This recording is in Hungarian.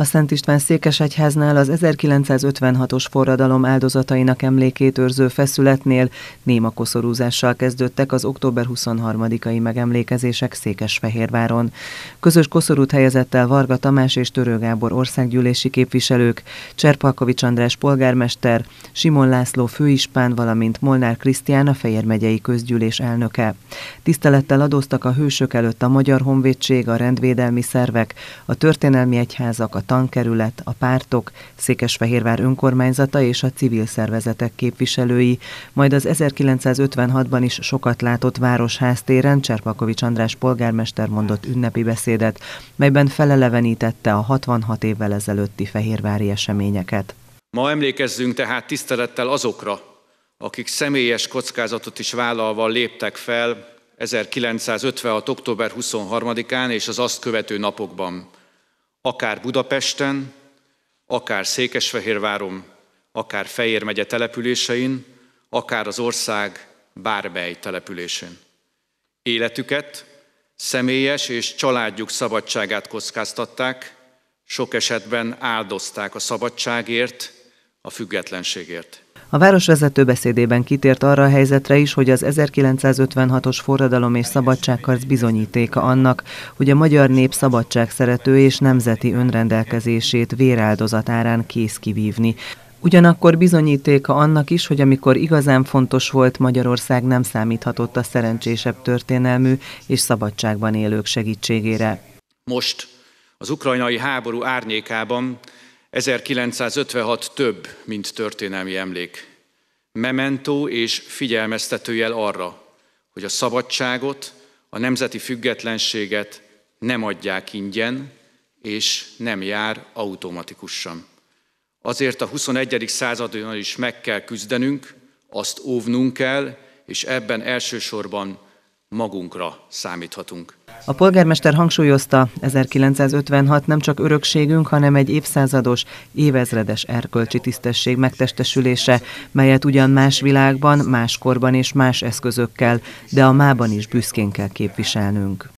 A Szent István Székesegyháznál az 1956-os forradalom áldozatainak emlékét őrző feszületnél néma koszorúzással kezdődtek az október 23-ai megemlékezések Székesfehérváron. Közös koszorút helyezett el Varga Tamás és Törő Gábor országgyűlési képviselők, Cserpalkovics András polgármester, Simon László főispán, valamint Molnár Krisztián a Fejér megyei közgyűlés elnöke. Tisztelettel adóztak a hősök előtt a Magyar Honvédség, a rendvédelmi szervek, a történelmi egyházak, a tankerület, a pártok, Székesfehérvár önkormányzata és a civil szervezetek képviselői, majd az 1956-ban is sokat látott városháztéren Cserpakovics András polgármester mondott ünnepi beszédet, melyben felelevenítette a 66 évvel ezelőtti fehérvári eseményeket. Ma emlékezzünk tehát tisztelettel azokra, akik személyes kockázatot is vállalva léptek fel 1956. október 23-án és az azt követő napokban akár Budapesten, akár Székesfehérváron, akár Fejér megye településein, akár az ország bármely településén. Életüket, személyes és családjuk szabadságát kockáztatták, sok esetben áldozták a szabadságért, a függetlenségért. A városvezető beszédében kitért arra a helyzetre is, hogy az 1956-os forradalom és szabadságharc bizonyítéka annak, hogy a magyar nép szerető és nemzeti önrendelkezését véráldozatárán kész kivívni. Ugyanakkor bizonyítéka annak is, hogy amikor igazán fontos volt, Magyarország nem számíthatott a szerencsésebb történelmű és szabadságban élők segítségére. Most az ukrajnai háború árnyékában 1956 több, mint történelmi emlék. Mementó és figyelmeztetőjel arra, hogy a szabadságot, a nemzeti függetlenséget nem adják ingyen, és nem jár automatikusan. Azért a 21. századon is meg kell küzdenünk, azt óvnunk kell, és ebben elsősorban magunkra számíthatunk. A polgármester hangsúlyozta, 1956 nem csak örökségünk, hanem egy évszázados, évezredes erkölcsi tisztesség megtestesülése, melyet ugyan más világban, más korban és más eszközökkel, de a mában is büszkén kell képviselnünk.